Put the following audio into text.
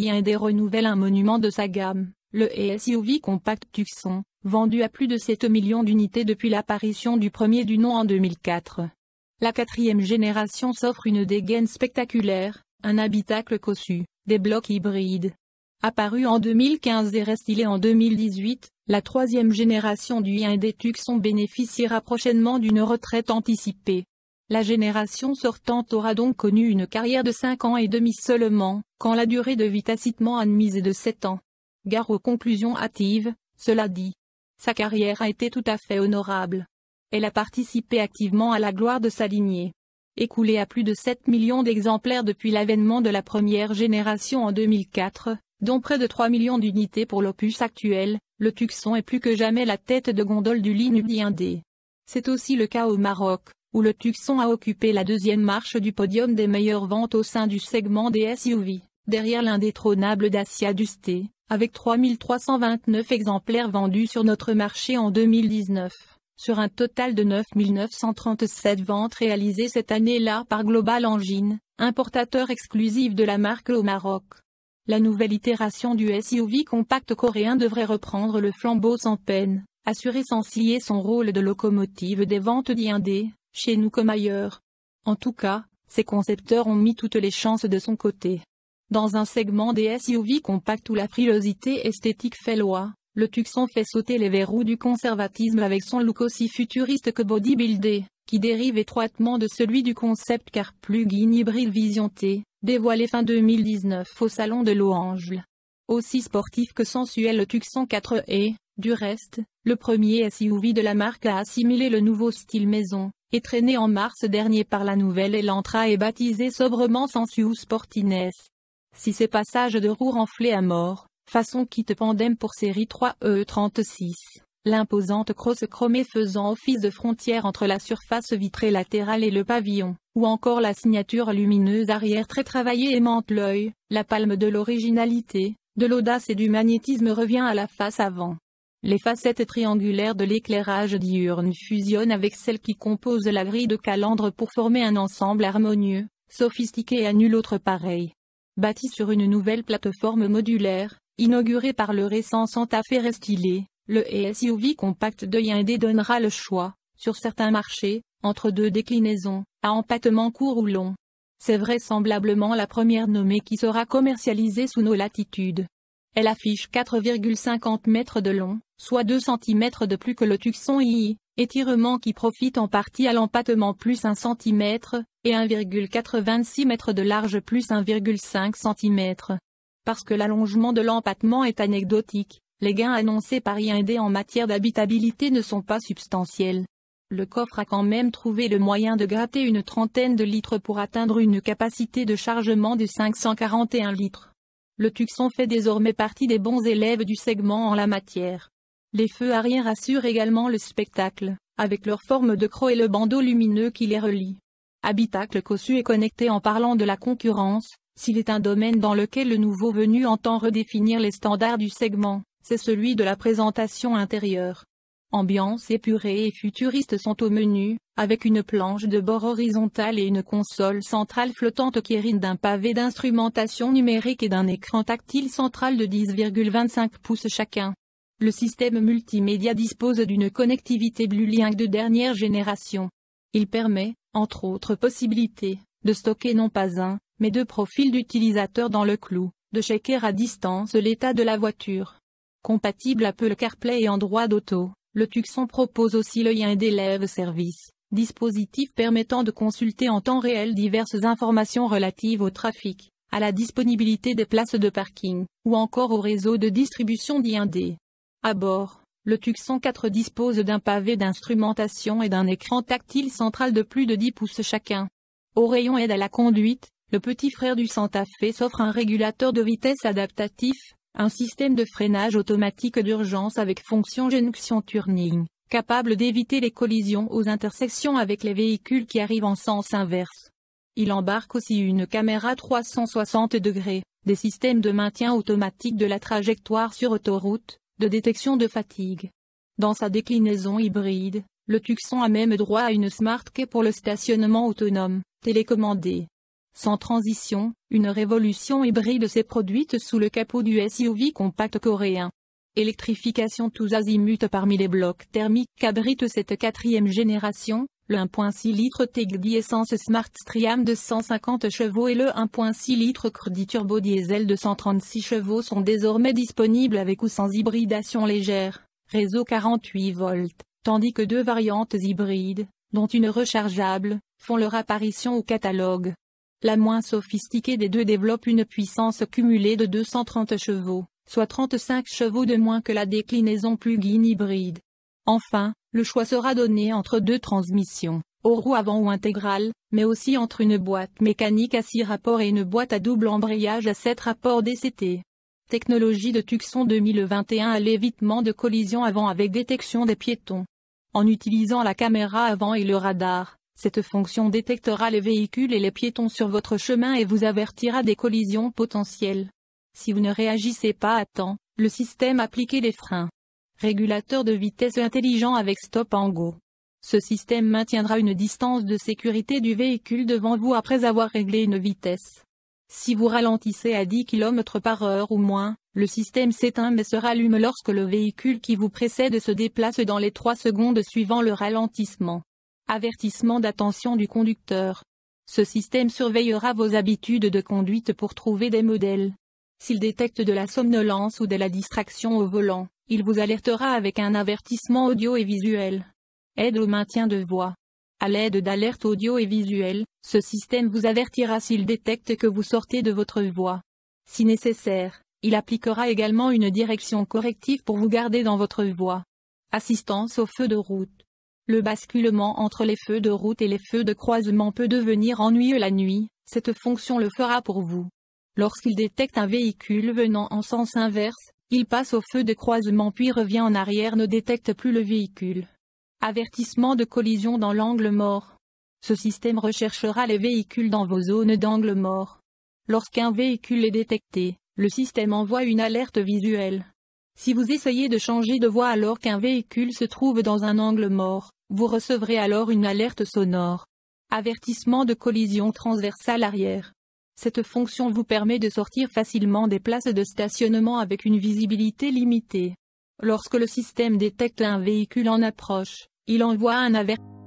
Hyundai renouvelle un monument de sa gamme, le SUV compact Tucson, vendu à plus de 7 millions d'unités depuis l'apparition du premier du nom en 2004. La quatrième génération s'offre une dégaine spectaculaire, un habitacle cossu, des blocs hybrides. Apparu en 2015 et restylé en 2018, la troisième génération du Hyundai Tucson bénéficiera prochainement d'une retraite anticipée. La génération sortante aura donc connu une carrière de 5 ans et demi seulement, quand la durée de vie tacitement admise est de 7 ans. Gare aux conclusions hâtives, cela dit. Sa carrière a été tout à fait honorable. Elle a participé activement à la gloire de sa lignée. Écoulée à plus de 7 millions d'exemplaires depuis l'avènement de la première génération en 2004, dont près de 3 millions d'unités pour l'opus actuel, le Tucson est plus que jamais la tête de gondole du lit D. C'est aussi le cas au Maroc, où le Tucson a occupé la deuxième marche du podium des meilleures ventes au sein du segment des SUV, derrière l'indétrônable Dacia Duster, avec 3329 exemplaires vendus sur notre marché en 2019, sur un total de 9937 ventes réalisées cette année-là par Global Engine, importateur exclusif de la marque au Maroc. La nouvelle itération du SUV compact coréen devrait reprendre le flambeau sans peine, assurer sans scier son rôle de locomotive des ventes d'Indé, chez nous comme ailleurs. En tout cas, ces concepteurs ont mis toutes les chances de son côté. Dans un segment des SUV compacts où la frilosité esthétique fait loi, le Tucson fait sauter les verrous du conservatisme avec son look aussi futuriste que bodybuildé, qui dérive étroitement de celui du concept car plug-in hybride Vision T, dévoilé fin 2019 au salon de Loange. Aussi sportif que sensuel le Tucson 4 est, du reste, le premier SUV de la marque à assimiler le nouveau style maison, traîné en mars dernier par la nouvelle Elantra et baptisé sobrement Sensus Portines. Si ces passages de roue renflés à mort, façon quitte pandem pour série 3E36, l'imposante crosse chromée faisant office de frontière entre la surface vitrée latérale et le pavillon, ou encore la signature lumineuse arrière très travaillée aimante l'œil, la palme de l'originalité, de l'audace et du magnétisme revient à la face avant. Les facettes triangulaires de l'éclairage diurne fusionnent avec celles qui composent la grille de calandre pour former un ensemble harmonieux, sophistiqué et à nul autre pareil. Bâti sur une nouvelle plateforme modulaire, inaugurée par le récent Santa Fe Restylé, le SUV compact de Hyundai donnera le choix, sur certains marchés, entre deux déclinaisons, à empattement court ou long. C'est vraisemblablement la première nommée qui sera commercialisée sous nos latitudes. Elle affiche 4,50 mètres de long, soit 2 cm de plus que le Tucson I, étirement qui profite en partie à l'empattement plus 1 cm, et 1,86 m de large plus 1,5 cm. Parce que l'allongement de l'empattement est anecdotique, les gains annoncés par IND en matière d'habitabilité ne sont pas substantiels. Le coffre a quand même trouvé le moyen de gratter une trentaine de litres pour atteindre une capacité de chargement de 541 litres. Le Tucson fait désormais partie des bons élèves du segment en la matière. Les feux arrière assurent également le spectacle, avec leur forme de croc et le bandeau lumineux qui les relie. Habitacle cossu est connecté en parlant de la concurrence, s'il est un domaine dans lequel le nouveau venu entend redéfinir les standards du segment, c'est celui de la présentation intérieure. Ambiance épurée et futuriste sont au menu, avec une planche de bord horizontale et une console centrale flottante qui rime d'un pavé d'instrumentation numérique et d'un écran tactile central de 10,25 pouces chacun. Le système multimédia dispose d'une connectivité BlueLink de dernière génération. Il permet, entre autres possibilités, de stocker non pas un, mais deux profils d'utilisateurs dans le clou, de checker à distance l'état de la voiture. Compatible Apple CarPlay et Android Auto. Le Tucson propose aussi le lien d'élèves service, dispositif permettant de consulter en temps réel diverses informations relatives au trafic, à la disponibilité des places de parking, ou encore au réseau de distribution d'IND. A bord, le Tucson 4 dispose d'un pavé d'instrumentation et d'un écran tactile central de plus de 10 pouces chacun. Au rayon aide à la conduite, le petit frère du Santa Fe s'offre un régulateur de vitesse adaptatif, un système de freinage automatique d'urgence avec fonction junction turning, capable d'éviter les collisions aux intersections avec les véhicules qui arrivent en sens inverse. Il embarque aussi une caméra 360 degrés, des systèmes de maintien automatique de la trajectoire sur autoroute, de détection de fatigue. Dans sa déclinaison hybride, le Tucson a même droit à une Smart Key pour le stationnement autonome, télécommandé. Sans transition, une révolution hybride s'est produite sous le capot du SUV compact coréen. Électrification tous azimuts parmi les blocs thermiques qu'abrite cette quatrième génération, le 1.6 litre Tegdi essence Smart Stream de 150 chevaux et le 1.6 litre Crudi Turbo Diesel de 136 chevaux sont désormais disponibles avec ou sans hybridation légère, réseau 48 volts, tandis que deux variantes hybrides, dont une rechargeable, font leur apparition au catalogue. La moins sophistiquée des deux développe une puissance cumulée de 230 chevaux, soit 35 chevaux de moins que la déclinaison plug-in hybride. Enfin, le choix sera donné entre deux transmissions, aux roues avant ou intégrales, mais aussi entre une boîte mécanique à 6 rapports et une boîte à double embrayage à 7 rapports DCT. Technologie de Tucson 2021 à l'évitement de collision avant avec détection des piétons. En utilisant la caméra avant et le radar, cette fonction détectera les véhicules et les piétons sur votre chemin et vous avertira des collisions potentielles. Si vous ne réagissez pas à temps, le système applique les freins. Régulateur de vitesse intelligent avec Stop and Go. Ce système maintiendra une distance de sécurité du véhicule devant vous après avoir réglé une vitesse. Si vous ralentissez à 10 km par heure ou moins, le système s'éteint mais se rallume lorsque le véhicule qui vous précède se déplace dans les 3 secondes suivant le ralentissement. Avertissement d'attention du conducteur. Ce système surveillera vos habitudes de conduite pour trouver des modèles. S'il détecte de la somnolence ou de la distraction au volant, il vous alertera avec un avertissement audio et visuel. Aide au maintien de voix. À l'aide d'alertes audio et visuelles, ce système vous avertira s'il détecte que vous sortez de votre voie. Si nécessaire, il appliquera également une direction corrective pour vous garder dans votre voie. Assistance au feu de route. Le basculement entre les feux de route et les feux de croisement peut devenir ennuyeux la nuit, cette fonction le fera pour vous. Lorsqu'il détecte un véhicule venant en sens inverse, il passe au feu de croisement puis revient en arrière ne détecte plus le véhicule. Avertissement de collision dans l'angle mort. Ce système recherchera les véhicules dans vos zones d'angle mort. Lorsqu'un véhicule est détecté, le système envoie une alerte visuelle. Si vous essayez de changer de voie alors qu'un véhicule se trouve dans un angle mort, vous recevrez alors une alerte sonore. Avertissement de collision transversale arrière. Cette fonction vous permet de sortir facilement des places de stationnement avec une visibilité limitée. Lorsque le système détecte un véhicule en approche, il envoie un avertissement.